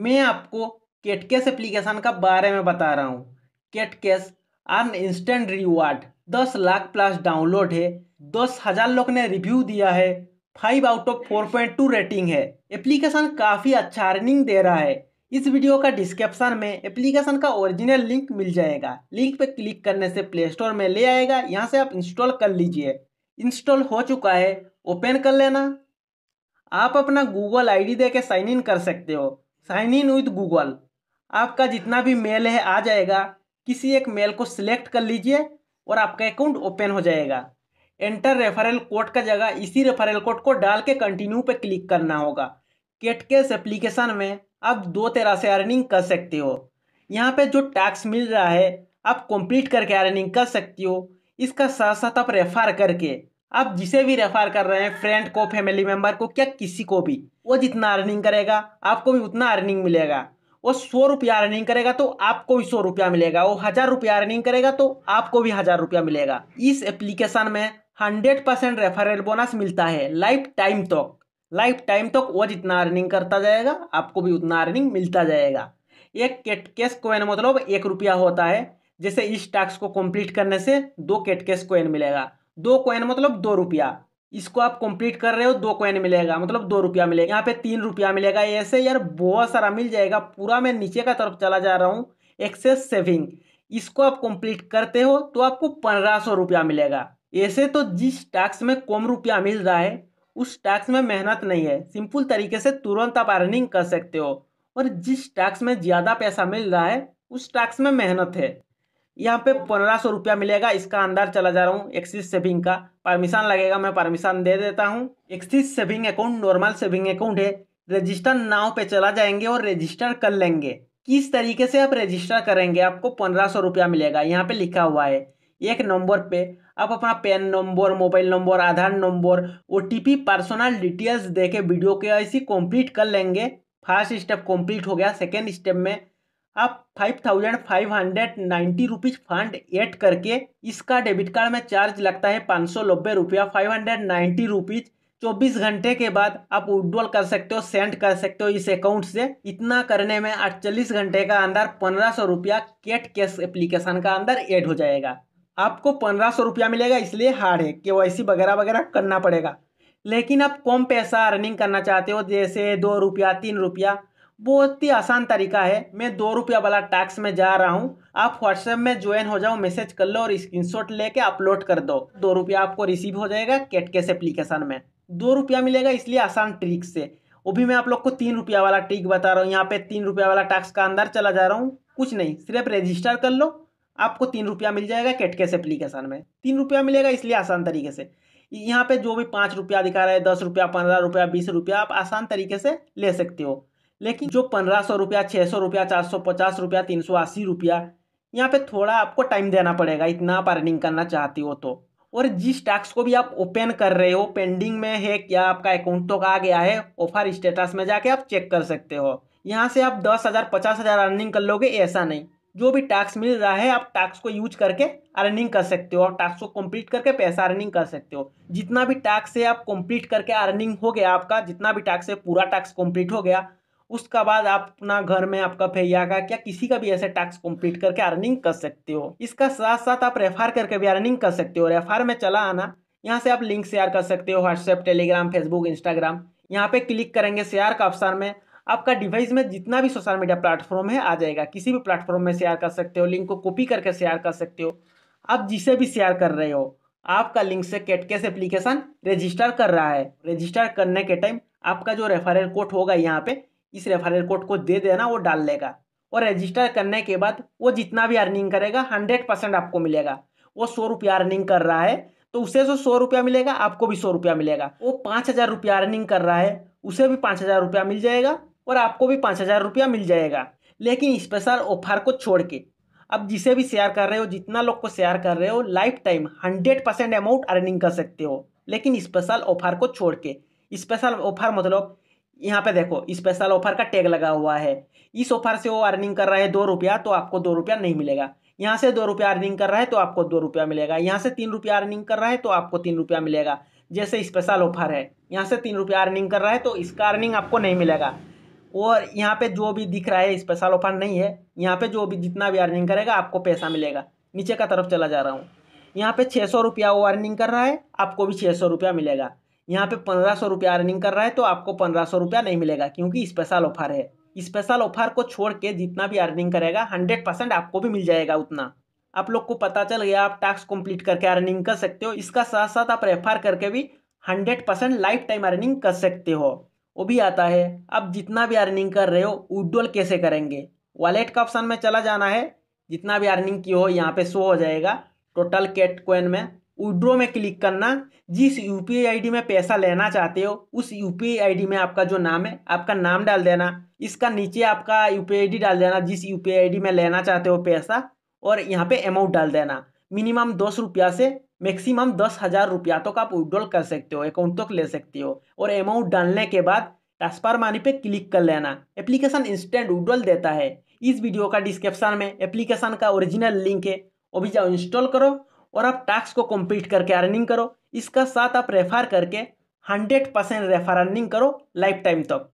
मैं आपको केटकेस एप्लीकेशन का बारे में बता रहा हूँ केटकेस आन इंस्टेंट रिवार्ड दस लाख प्लस डाउनलोड है दस हज़ार लोग ने रिव्यू दिया है five out of four point two rating है एप्लीकेशन काफ़ी अच्छा अर्निंग दे रहा है इस वीडियो का डिस्क्रिप्शन में एप्लीकेशन का ओरिजिनल लिंक मिल जाएगा लिंक पर क्लिक करने से प्ले स्टोर में ले आएगा यहाँ से आप इंस्टॉल कर लीजिए इंस्टॉल हो चुका है ओपन कर लेना आप अपना गूगल आईडी देके साइन इन कर सकते हो साइन इन विथ गूगल आपका जितना भी मेल है आ जाएगा किसी एक मेल को सिलेक्ट कर लीजिए और आपका अकाउंट ओपन हो जाएगा एंटर रेफरल कोड का जगह इसी रेफरल कोड को डाल के कंटिन्यू पे क्लिक करना होगा केटकेस एप्लीकेशन में आप दो तरह से अर्निंग कर सकते हो यहाँ पे जो टैक्स मिल रहा है आप कंप्लीट करके अर्निंग कर सकती हो इसका साथ साथ आप रेफर करके आप जिसे भी रेफर कर रहे हैं फ्रेंड को फैमिली मेम्बर को क्या किसी को भी वो जितना अर्निंग करेगा आपको भी उतना अर्निंग मिलेगा वो सौ रुपया अर्निंग करेगा तो आपको भी सौ रुपया मिलेगा वो हज़ार रुपया अर्निंग करेगा तो आपको भी हज़ार रुपया मिलेगा इस एप्लीकेशन में हंड्रेड परसेंट रेफरल बोनस मिलता है लाइफ टाइम तक लाइफ टाइम तक वो जितना अर्निंग करता जाएगा आपको भी उतना अर्निंग मिलता जाएगा एक केटकेस कोइन मतलब एक रुपया होता है जैसे इस टास्क को कंप्लीट करने से दो केटकेस कोइन मिलेगा दो कोइन मतलब दो रुपया इसको आप कंप्लीट कर रहे हो दो कॉइन मिलेगा मतलब दो रुपया मिलेगा यहाँ पे तीन रुपया मिलेगा ऐसे यार बहुत सारा मिल जाएगा पूरा मैं नीचे का तरफ चला जा रहा हूँ एक्सेस सेविंग इसको आप कंप्लीट करते हो तो आपको पंद्रह सौ रुपया मिलेगा ऐसे तो जिस टैक्स में कम रुपया मिल रहा है उस टैक्स में मेहनत नहीं है सिंपल तरीके से तुरंत आप अर्निंग कर सकते हो और जिस टैक्स में ज़्यादा पैसा मिल रहा है उस टैक्स में मेहनत है यहाँ पे पंद्रह सौ रुपया मिलेगा इसका अंदर चला जा रहा हूँ एक्सिस सेविंग का परमिशन लगेगा मैं परमिशन दे देता हूँ Axis saving account normal saving account है रजिस्टर नाव पे चला जाएंगे और रजिस्टर कर लेंगे किस तरीके से आप रजिस्टर करेंगे आपको पंद्रह सौ रुपया मिलेगा यहाँ पे लिखा हुआ है एक नंबर पे आप अपना PAN number mobile number Aadhaar number ओ पर्सनल डिटेल्स दे के वीडियो के ऐसी कंप्लीट कर लेंगे फर्स्ट स्टेप कंप्लीट हो गया सेकेंड स्टेप में आप five thousand five hundred ninety rupees fund add करके इसका डेबिट कार्ड में चार्ज लगता है पाँच सौ नब्बे रुपया फाइव हंड्रेड नाइन्टी रुपीज़ चौबीस घंटे के बाद आप उड्रॉल कर सकते हो सेंड कर सकते हो इस अकाउंट से इतना करने में अड़तालीस घंटे का अंदर पंद्रह सौ रुपया केट कैश एप्लीकेशन का अंदर ऐड हो जाएगा आपको पंद्रह सौ रुपया मिलेगा इसलिए हार्ड है के वाई सी वगैरह वगैरह करना पड़ेगा लेकिन आप कम पैसा अर्निंग करना चाहते हो जैसे दो रुपया तीन रुपया बहुत ही आसान तरीका है मैं दो रुपया वाला टैक्स में जा रहा हूँ आप व्हाट्सएप में ज्वाइन हो जाओ मैसेज कर लो और स्क्रीनशॉट लेके अपलोड कर दो दो रुपया आपको रिसीव हो जाएगा केटकेस एप्लीकेशन में दो रुपया मिलेगा इसलिए आसान ट्रिक से वो भी मैं आप लोग को तीन रुपया वाला ट्रिक बता रहा हूँ यहाँ पे तीन रुपया वाला टैक्स का अंदर चला जा रहा हूँ कुछ नहीं सिर्फ रजिस्टर कर लो आपको तीन रुपया मिल जाएगा केटकेस एप्लीकेशन में तीन रुपया मिलेगा इसलिए आसान तरीके से यहाँ पे जो भी पाँच रुपया दिखा रहा है दस रुपया पंद्रह रुपया बीस रुपया आप आसान तरीके से ले सकते हो लेकिन जो पंद्रह सौ रुपया छः सौ रुपया चार सौ पचास रुपया तीन सौ अस्सी रुपया यहाँ पे थोड़ा आपको टाइम देना पड़ेगा इतना आप अर्निंग करना चाहते हो तो और जिस टास्क को भी आप ओपन कर रहे हो पेंडिंग में है क्या आपका अकाउंट तो आ गया है ऑफर स्टेटस में जाके आप चेक कर सकते हो यहाँ से आप दस हज़ार पचास हज़ार अर्निंग कर लोगे ऐसा नहीं जो भी टास्क मिल रहा है आप टास्क को यूज करके अर्निंग कर सकते हो और टास्क को कंप्लीट करके पैसा अर्निंग कर सकते हो जितना भी टास्क है आप कंप्लीट करके अर्निंग हो गया आपका जितना भी टास्क है पूरा टास्क कंप्लीट हो गया उसका बाद आप अपना घर में आपका भैया का क्या किसी का भी ऐसे टास्क कंप्लीट करके अर्निंग कर सकते हो इसका साथ साथ आप रेफर करके भी अर्निंग कर सकते हो रेफर में चला आना यहाँ से आप लिंक शेयर कर सकते हो व्हाट्सएप टेलीग्राम फेसबुक इंस्टाग्राम यहाँ पे क्लिक करेंगे शेयर का अवसर में आपका डिवाइस में जितना भी सोशल मीडिया प्लेटफॉर्म है आ जाएगा किसी भी प्लेटफॉर्म में शेयर कर सकते हो लिंक को कॉपी करके शेयर कर सकते हो आप जिसे भी शेयर कर रहे हो आपका लिंक से कैटकेस एप्लीकेशन रजिस्टर कर रहा है रजिस्टर करने के टाइम आपका जो रेफरल कोड होगा यहाँ पे इस रेफरल कोड को दे देना वो डाल लेगा और रजिस्टर करने के बाद वो जितना भी अर्निंग करेगा हंड्रेड परसेंट आपको मिलेगा वो सौ रुपया अर्निंग कर रहा है तो उसे जो तो सौ रुपया मिलेगा आपको भी सौ रुपया मिलेगा वो पाँच हज़ार रुपया अर्निंग कर रहा है उसे भी पाँच हज़ार रुपया मिल जाएगा और आपको भी पाँच हज़ार रुपया मिल जाएगा लेकिन स्पेशल ऑफर को छोड़ के अब जिसे भी शेयर कर रहे हो जितना लोग को शेयर कर रहे हो lifetime hundred percent amount earning कर सकते हो लेकिन स्पेशल ऑफर को छोड़ के स्पेशल ऑफर मतलब यहाँ पे देखो स्पेशल ऑफर का टैग लगा हुआ है इस ऑफर से वो अर्निंग कर रहा है दो रुपया तो आपको दो रुपया नहीं मिलेगा यहाँ से दो रुपया अर्निंग कर रहा है तो आपको दो रुपया मिलेगा यहाँ से तीन रुपया अर्निंग कर रहा है तो आपको तीन रुपया मिलेगा जैसे स्पेशल ऑफर है यहाँ से तीन रुपया अर्निंग कर रहा है तो इसका अर्निंग आपको नहीं मिलेगा और यहाँ पे जो भी दिख रहा है स्पेशल ऑफर नहीं है यहाँ पे जो भी जितना भी अर्निंग करेगा आपको पैसा मिलेगा नीचे का तरफ चला जा रहा हूँ यहाँ पे छः सौ रुपया वो अर्निंग कर रहा है आपको भी छः सौ रुपया मिलेगा यहाँ पे पंद्रह सौ रुपया अर्निंग कर रहा है तो आपको पंद्रह सौ रुपया नहीं मिलेगा क्योंकि स्पेशल ऑफर है स्पेशल ऑफर को छोड़ के जितना भी अर्निंग करेगा हंड्रेड परसेंट आपको भी मिल जाएगा उतना आप लोग को पता चल गया आप टास्क कंप्लीट करके अर्निंग कर सकते हो इसका साथ साथ आप रेफर करके भी hundred percent lifetime earning कर सकते हो वो भी आता है आप जितना भी अर्निंग कर रहे हो उड्डोल कैसे करेंगे वॉलेट का ऑप्शन में चला जाना है जितना भी अर्निंग की हो यहाँ पे शो हो जाएगा टोटल कैट कोइन में विड्रो में क्लिक करना जिस यू पी आई में पैसा लेना चाहते हो उस यू पी आई में आपका जो नाम है आपका नाम डाल देना इसका नीचे आपका यू पी आई डाल देना जिस यू पी आई में लेना चाहते हो पैसा और यहाँ पे अमाउंट डाल देना मिनिमम दस रुपया से मैक्सिमम दस हज़ार रुपया तक तो आप विड्रॉल कर सकते हो अकाउंट तक तो ले सकते हो और अमाउंट डालने के बाद ट्रांसफर मनी पे क्लिक कर लेना एप्लीकेशन इंस्टेंट विड्रॉल देता है इस वीडियो का डिस्क्रिप्शन में एप्लीकेशन का ओरिजिनल लिंक है वो भी जाओ इंस्टॉल करो और आप टास्क को कंप्लीट करके अर्निंग करो इसका साथ आप रेफर करके हंड्रेड परसेंट रेफर अर्निंग करो लाइफ टाइम तक